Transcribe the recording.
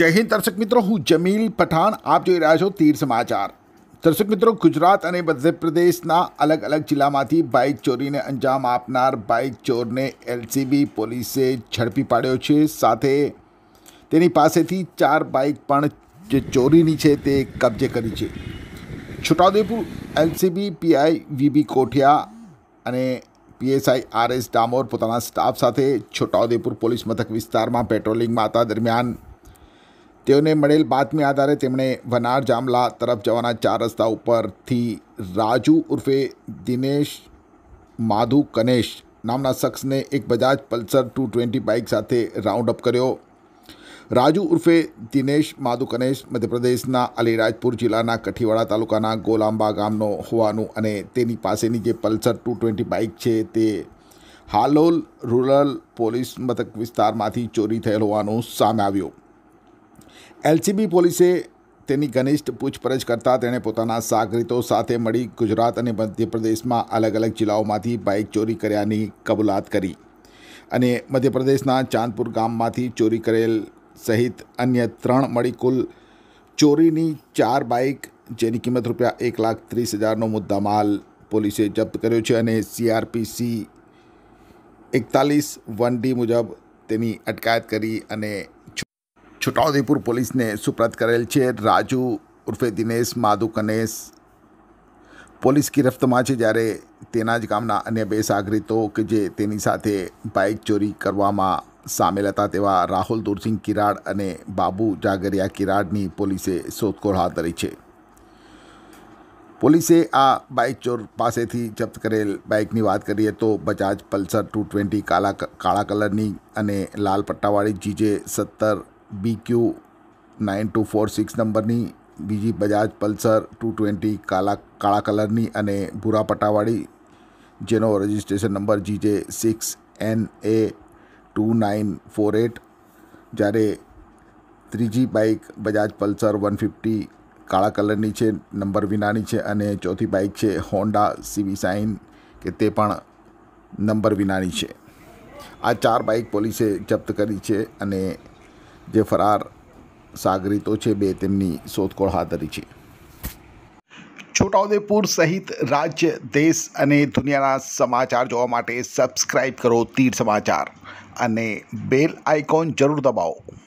જય હિન્દ દર્શક મિત્રો હું જમીલ પઠાણ આપ જોઈ રહ્યા છો તીર સમાચાર દર્શક મિત્રો ગુજરાત અને મધ્યપ્રદેશના અલગ અલગ જિલ્લામાંથી બાઇક ચોરીને અંજામ આપનાર બાઇક ચોરને એલસીબી પોલીસે ઝડપી પાડ્યો છે સાથે તેની પાસેથી ચાર બાઇક પણ જે ચોરીની છે તે કબજે કરી છે Chhota Udepur LCB PI VB Kothiya અને પીએસઆઈ આર એસ ડામોર પોતાના સ્ટાફ સાથે છોટાઉદેપુર પોલીસ મથક વિસ્તારમાં પેટ્રોલિંગમાં હતા દરમિયાન તેઓને મળેલ બાતમી આધારે તેમણે વનાર જામલા તરફ જવાના ચાર રસ્તા ઉપરથી રાજુ ઉર્ફે દિનેશ માધુ કનેશ નામના શખ્સને એક Bajaj Pulsar two twenty bike સાથે રાઉન્ડ અપ કર્યો રાજુ ઉર્ફે દિનેશ માધુ કનેશ મધ્યપ્રદેશના અલીરાજપુર જિલ્લાના કઠીવાડા તાલુકાના ગોલાંબા ગામનો હોવાનું અને તેની પાસેની જે પલ્સર ટુ ટ્વેન્ટી બાઇક છે તે હાલોલ રૂરલ પોલીસ મથક વિસ્તારમાંથી ચોરી થયેલ હોવાનું સામે આવ્યું એલસીબી પોલીસે તેની ઘનિષ્ઠ પૂછપરછ કરતાં તેણે પોતાના સાગરીતો સાથે મળી ગુજરાત અને મધ્યપ્રદેશમાં અલગ અલગ જિલ્લાઓમાંથી બાઇક ચોરી કર્યાની કબૂલાત કરી અને મધ્યપ્રદેશના ચાંદપુર ગામમાંથી ચોરી કરેલ સહિત અન્ય ત્રણ મળી કુલ ચોરીની ચાર બાઇક જેની કિંમત રૂપિયા એક લાખ ત્રીસ હજારનો મુદ્દા માલ પોલીસે જપ્ત કર્યો છે અને સીઆરપીસી એકતાલીસ વન ડી મુજબ તેની અટકાયત કરી અને છોટાઉદેપુર પોલીસને સુપ્રત કરેલ છે રાજુ ઉર્ફે દિનેશ માધુ કનેશ પોલીસ ગિરફ્તમાં છે જ્યારે તેના જ ગામના અન્ય બે સાગરીતો કે જે તેની સાથે બાઇક ચોરી કરવામાં સામેલ હતા તેવા રાહુલ દુરસિંહ કિરાડ અને બાબુ જાગરિયા કિરાડની પોલીસે શોધખોળ હાથ ધરી છે પોલીસે આ બાઇક ચોર પાસેથી જપ્ત કરેલ બાઇકની વાત કરીએ તો બજાજ પલ્સર ટુ ટ્વેન્ટી કાળા કાળા કલરની અને લાલ પટ્ટાવાળી જીજે સત્તર BQ nine two four six નંબરની બીજી બજાજ પલ્સર ટુ ટ્વેન્ટી કાલા કાળા કલરની અને ભૂરા પટ્ટાવાળી જેનો રજિસ્ટ્રેશન નંબર જે six N A two nine four eight જ્યારે ત્રીજી bike Bajaj Pulsar one fifty કાળા કલરની છે નંબર વિનાની છે અને ચોથી બાઇક છે હોન્ડા સીવી સાઇન કે તે પણ નંબર વિનાની છે આ ચાર બાઇક પોલીસે જપ્ત કરી છે અને જે ફરાર સાગરીતો છે બે તેમની શોધખોળ હાથ ધરી છે છોટાઉદેપુર સહિત રાજ્ય દેશ અને દુનિયાના સમાચાર જોવા માટે સબસ્ક્રાઈબ કરો તીર સમાચાર અને બેલ આઇકોન જરૂર દબાવો